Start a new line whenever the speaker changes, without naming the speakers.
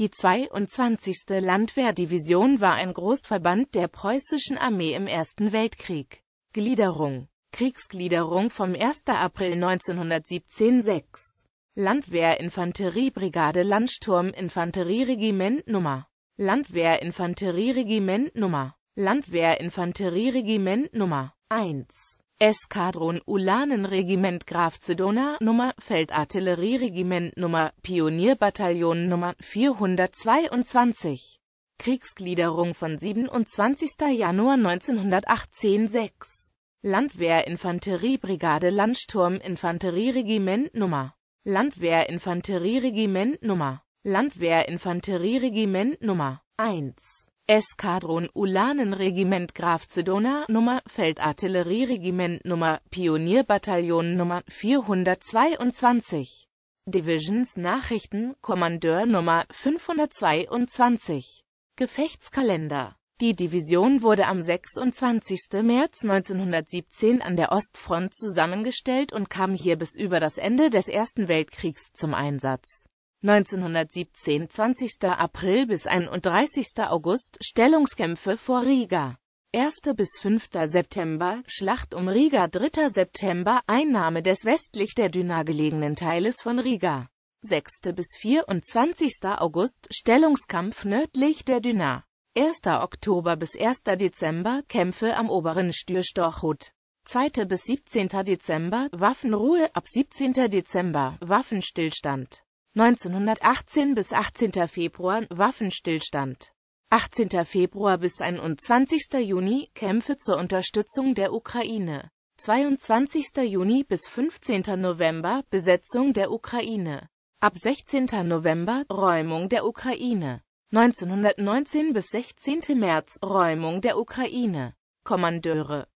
Die 22. Landwehrdivision war ein Großverband der preußischen Armee im Ersten Weltkrieg. Gliederung Kriegsgliederung vom 1. April 1917 6 Landwehrinfanteriebrigade Landsturm Infanterieregiment Nummer Landwehrinfanterieregiment Nummer Landwehrinfanterieregiment Nummer 1 Eskadron Ulanenregiment Graf Zedona Nummer Feldartillerieregiment Nummer Pionierbataillon Nummer 422 Kriegsgliederung von 27. Januar 1918 6 Landwehrinfanteriebrigade Landsturminfanterieregiment Nummer Landwehrinfanterieregiment Nummer Landwehrinfanterieregiment Nummer 1 Eskadron Ulanenregiment Graf Zedona Nummer Feldartillerieregiment Nummer Pionierbataillon Nummer 422 Divisions Nachrichten Kommandeur Nummer 522 Gefechtskalender Die Division wurde am 26. März 1917 an der Ostfront zusammengestellt und kam hier bis über das Ende des Ersten Weltkriegs zum Einsatz 1917 20. April bis 31. August Stellungskämpfe vor Riga 1. bis 5. September Schlacht um Riga 3. September Einnahme des westlich der Düna gelegenen Teiles von Riga 6. bis 24. August Stellungskampf nördlich der Düna 1. Oktober bis 1. Dezember Kämpfe am oberen Stürstochhut 2. bis 17. Dezember Waffenruhe ab 17. Dezember Waffenstillstand 1918 bis 18. Februar Waffenstillstand 18. Februar bis 21. Juni Kämpfe zur Unterstützung der Ukraine 22. Juni bis 15. November Besetzung der Ukraine Ab 16. November Räumung der Ukraine 1919 bis 16. März Räumung der Ukraine Kommandeure